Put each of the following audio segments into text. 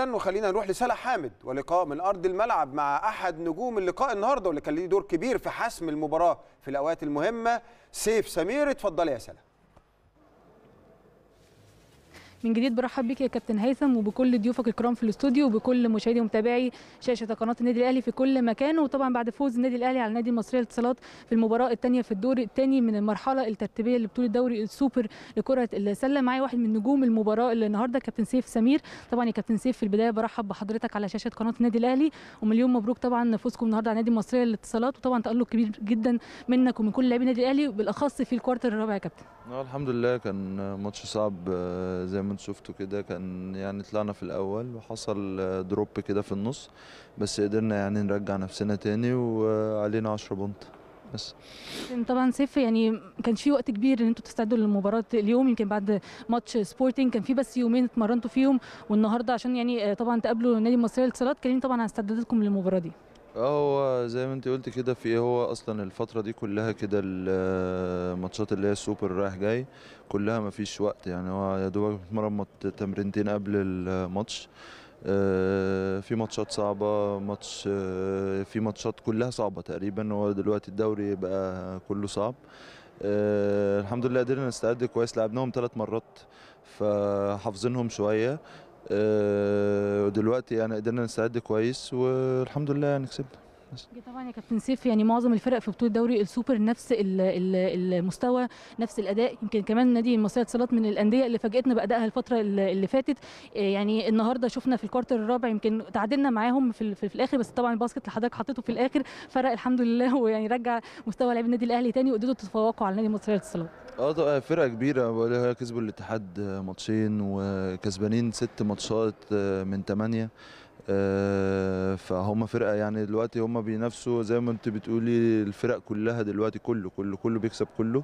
وخلينا نروح لسلا حامد ولقاء من ارض الملعب مع احد نجوم اللقاء النهارده واللي كان ليه دور كبير في حسم المباراه في الاوقات المهمه سيف سمير اتفضلي يا سلام من جديد برحب بيك يا كابتن هيثم وبكل ضيوفك الكرام في الاستوديو وبكل مشاهدي ومتابعي شاشه قناه النادي الاهلي في كل مكان وطبعا بعد فوز النادي الاهلي على النادي المصري للاتصالات في المباراه الثانيه في الدور الثاني من المرحله الترتيبيه لبطوله دوري السوبر لكره السله معايا واحد من نجوم المباراه اللي النهارده كابتن سيف سمير طبعا يا كابتن سيف في البدايه برحب بحضرتك على شاشه قناه النادي الاهلي ومليون مبروك طبعا فوزكم النهارده على النادي المصري للاتصالات وطبعا تالق كبير جدا منك ومن كل لاعبي النادي الاهلي بالاخص في الكوارتر الرابع يا كابتن آه، الحمد لله كان ماتش صعب آه، زي ما ما انتم كده كان يعني طلعنا في الاول وحصل دروب آه، كده في النص بس قدرنا يعني نرجع نفسنا تاني وعلينا 10 بونت بس طبعا سيف يعني ما كانش في وقت كبير ان انتوا تستعدوا للمباراه اليوم يمكن بعد ماتش سبورتنج كان في بس يومين اتمرنتوا فيهم والنهارده عشان يعني آه، طبعا تقابلوا نادي المصريه للاتصالات كلمني طبعا عن استعداداتكم للمباراه دي هو زي ما انت قلت كده في ايه، هو اصلا الفتره دي كلها كده الماتشات اللي هي السوبر رايح جاي كلها ما فيش وقت يعني هو يا دوبك بتمرن تمرينتين قبل الماتش آه، في ماتشات صعبة ماتش آه، في ماتشات كلها صعبة تقريبا هو دلوقتي الدوري بقى كله صعب آه، الحمد لله قدرنا نستعد كويس لعبناهم ثلاث مرات فحافظينهم شوية ودلوقتي آه، يعني قدرنا نستعد كويس والحمد لله يعني كسبنا طبعا يا كابتن سيف يعني معظم الفرق في بطوله دوري السوبر نفس المستوى نفس الاداء يمكن كمان نادي المصريه اتصالات من الانديه اللي فاجئتنا بادائها الفتره اللي فاتت آه، يعني النهارده شفنا في الكوارتر الرابع يمكن تعادلنا معاهم في, في, في الاخر بس طبعا الباسكت اللي حضرتك حطيته في الاخر فرق الحمد لله ويعني رجع مستوى لعيب النادي الاهلي تاني وقدروا تتفوقوا على نادي المصريه للاتصالات اه فرقه كبيره كسبوا الاتحاد ماتشين وكسبانين ست ماتشات آه، من ثمانيه آه، فهم فرقه يعني دلوقتي هم بينافسوا زي ما انت بتقولي الفرق كلها دلوقتي كله كله كله بيكسب كله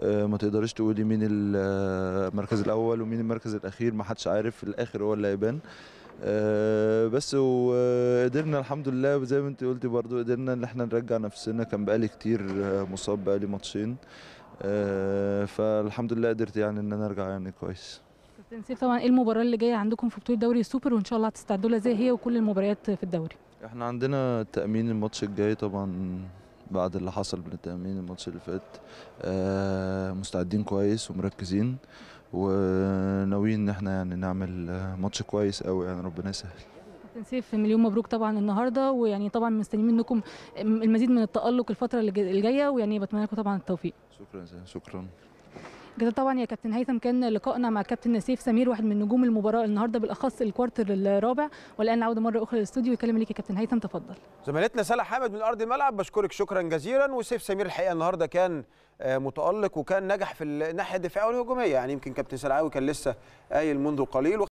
آه، ما تقدريش تقولي مين آه، المركز الاول ومين المركز الاخير ما حدش عارف في الاخر هو اللي هيبان بس وقدرنا الحمد لله زي ما انت قلتي برضو قدرنا ان احنا نرجع نفسنا كان بقالي كتير مصاب بقالي ماتشين فالحمد لله قدرت يعني ان انا ارجع يعني كويس بالتنسيق طبعا ايه المباراه اللي جايه عندكم في بطوله دوري السوبر وان شاء الله هتستعدوا لها زي هي وكل المباريات في الدوري احنا عندنا تامين الماتش الجاي طبعا بعد اللي حصل من التامين الماتش اللي فات آه مستعدين كويس ومركزين وناويين ان احنا يعني نعمل ماتش كويس قوي يعني ربنا يسهل سيف مليون مبروك طبعا النهارده ويعني طبعا مستنيين منكم المزيد من التالق الفتره اللي جايه ويعني بتمنى لكم طبعا التوفيق شكرا شكرا جدا طبعا يا كابتن هيثم كان لقائنا مع كابتن نسيف سمير واحد من نجوم المباراه النهارده بالاخص الكوارتر الرابع والان نعود مره اخرى للاستوديو يكلم ليك يا كابتن هيثم تفضل زميلتنا سلا حامد من ارض الملعب بشكرك شكرا جزيلا وسيف سمير الحقيقه النهارده كان آه، متالق وكان نجح في الناحيه الدفاعيه والهجوميه يعني يمكن كابتن سلعاوي كان لسه قايل منذ قليل